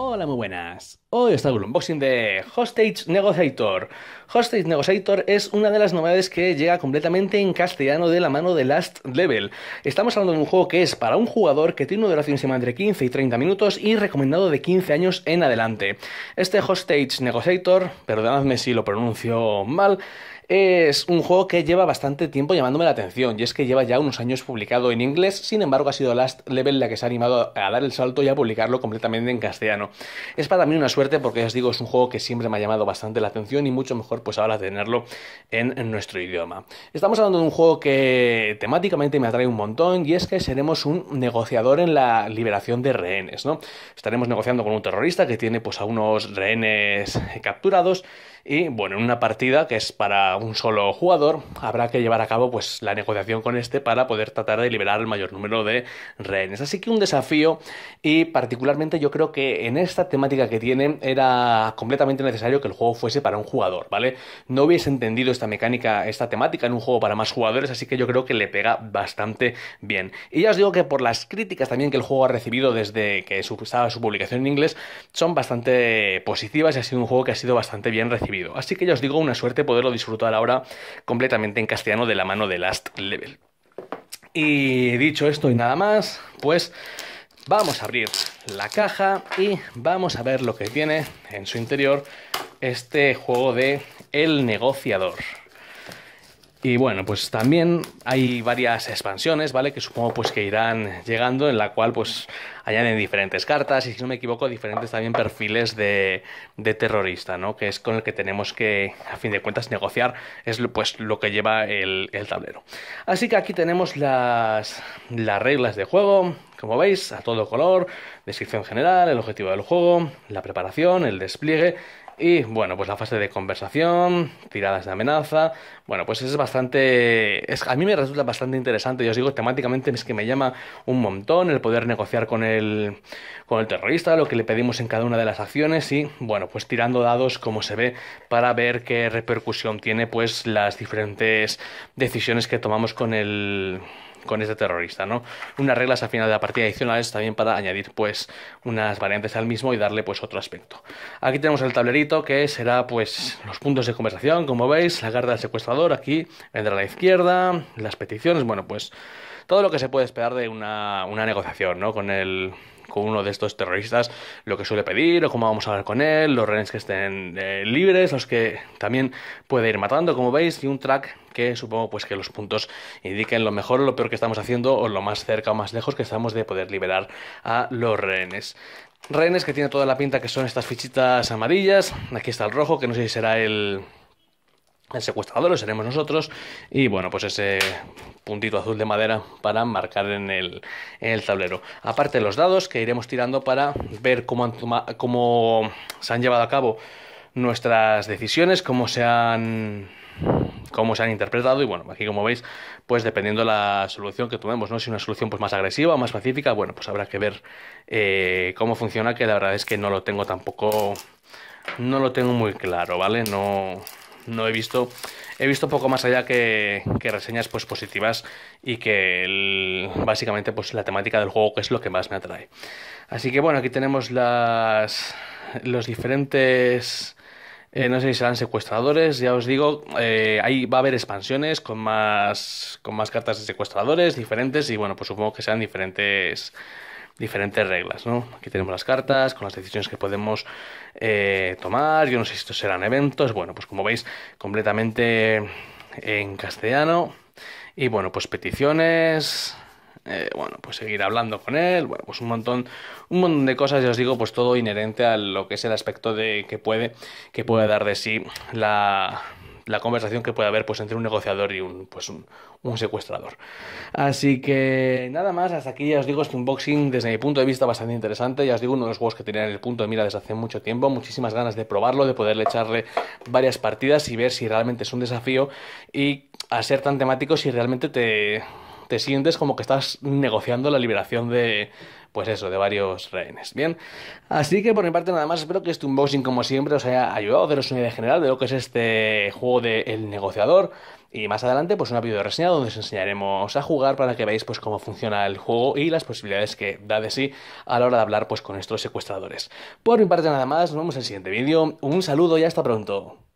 Hola, muy buenas. Hoy está traigo el unboxing de Hostage Negotiator. Hostage Negotiator es una de las novedades que llega completamente en castellano de la mano de Last Level. Estamos hablando de un juego que es para un jugador que tiene una duración encima entre 15 y 30 minutos y recomendado de 15 años en adelante. Este Hostage Negotiator, perdonadme si lo pronuncio mal, es un juego que lleva bastante tiempo llamándome la atención, y es que lleva ya unos años publicado en inglés, sin embargo ha sido Last Level la que se ha animado a dar el salto y a publicarlo completamente en castellano. Es para mí una suerte porque, ya os digo, es un juego que siempre me ha llamado bastante la atención y mucho mejor pues ahora tenerlo en, nuestro idioma. Estamos hablando de un juego que temáticamente me atrae un montón, y es que seremos un negociador en la liberación de rehenes, ¿no? Estaremos negociando con un terrorista que tiene pues a unos rehenes capturados, y bueno, en una partida que es para un solo jugador, habrá que llevar a cabo pues, la negociación con este para poder tratar de liberar el mayor número de rehenes. Así que un desafío y particularmente yo creo que en esta temática que tiene, era completamente necesario que el juego fuese para un jugador, ¿vale? No hubiese entendido esta mecánica, esta temática en un juego para más jugadores, así que yo creo que le pega bastante bien. Y ya os digo que por las críticas también que el juego ha recibido desde que estaba su publicación en inglés, son bastante positivas y ha sido un juego que ha sido bastante bien recibido. Así que ya os digo, una suerte poderlo disfrutar a la hora completamente en castellano de la mano de Last Level. Y dicho esto y nada más, pues vamos a abrir la caja y vamos a ver lo que tiene en su interior este juego de El negociador. Y bueno, pues también hay varias expansiones, ¿vale? Que supongo pues que irán llegando, en la cual pues añaden diferentes cartas y si no me equivoco, diferentes también perfiles de, de terrorista, ¿no? Que es con el que tenemos que, a fin de cuentas, negociar, es pues lo que lleva el, el tablero. Así que aquí tenemos las, las reglas de juego, como veis, a todo color, descripción general, el objetivo del juego, la preparación, el despliegue y bueno, pues la fase de conversación, tiradas de amenaza, bueno, pues es bastante, a mí me resulta bastante interesante, yo os digo, temáticamente es que me llama un montón el poder negociar con el, con el terrorista, lo que le pedimos en cada una de las acciones y bueno, pues tirando dados como se ve para ver qué repercusión tiene pues las diferentes decisiones que tomamos con el con este terrorista, ¿no? Unas reglas al final de la partida adicionales también para añadir pues unas variantes al mismo y darle pues otro aspecto. Aquí tenemos el tablerito que será pues los puntos de conversación, como veis, la carta del secuestrador, aquí vendrá a la izquierda, las peticiones, bueno pues todo lo que se puede esperar de una, una negociación, ¿no? Con el con uno de estos terroristas lo que suele pedir o cómo vamos a hablar con él, los rehenes que estén eh, libres, los que también puede ir matando, como veis, y un track que supongo pues que los puntos indiquen lo mejor o lo peor que estamos haciendo o lo más cerca o más lejos que estamos de poder liberar a los rehenes. Rehenes que tiene toda la pinta que son estas fichitas amarillas, aquí está el rojo, que no sé si será el el secuestrador lo seremos nosotros. Y bueno, pues ese puntito azul de madera para marcar en el, en el tablero. Aparte de los dados que iremos tirando para ver cómo, cómo se han llevado a cabo nuestras decisiones, cómo se han cómo se han interpretado y bueno, aquí como veis, pues dependiendo la solución que tomemos, ¿no? Si una solución pues más agresiva o más pacífica, bueno, pues habrá que ver eh, cómo funciona, que la verdad es que no lo tengo tampoco, no lo tengo muy claro, ¿vale? No, no he visto, he visto poco más allá que, reseñas pues, positivas y que básicamente pues, la temática del juego es lo que más me atrae. Así que bueno, aquí tenemos las, los diferentes... Eh, no sé si serán secuestradores, ya os digo, eh, ahí va a haber expansiones con más, con más cartas de secuestradores diferentes y bueno, pues supongo que sean diferentes diferentes reglas, ¿no? Aquí tenemos las cartas con las decisiones que podemos eh, tomar. Yo no sé si estos serán eventos. Bueno, pues como veis, completamente en castellano. Y bueno, pues peticiones. Eh, bueno, pues seguir hablando con él, bueno, pues un montón, un montón de cosas, ya os digo, pues todo inherente a lo que es el aspecto de que puede, que puede dar de sí la, la conversación que puede haber pues, entre un negociador y un, pues, un, un secuestrador. Así que nada más, hasta aquí ya os digo, Este un boxing desde mi punto de vista bastante interesante. Ya os digo, uno de los juegos que tenía en el punto de mira desde hace mucho tiempo. Muchísimas ganas de probarlo, de poderle echarle varias partidas y ver si realmente es un desafío y a ser tan temático si realmente te te sientes como que estás negociando la liberación de, pues eso, de varios rehenes. Bien, así que por mi parte nada más, espero que este unboxing como siempre os haya ayudado, daros una idea general de lo que es este juego de El Negociador. Y más adelante, pues una video reseña donde os enseñaremos a jugar para que veáis pues cómo funciona el juego y las posibilidades que da de sí a la hora de hablar pues con estos secuestradores. Por mi parte nada más, nos vemos en el siguiente vídeo. Un saludo y hasta pronto.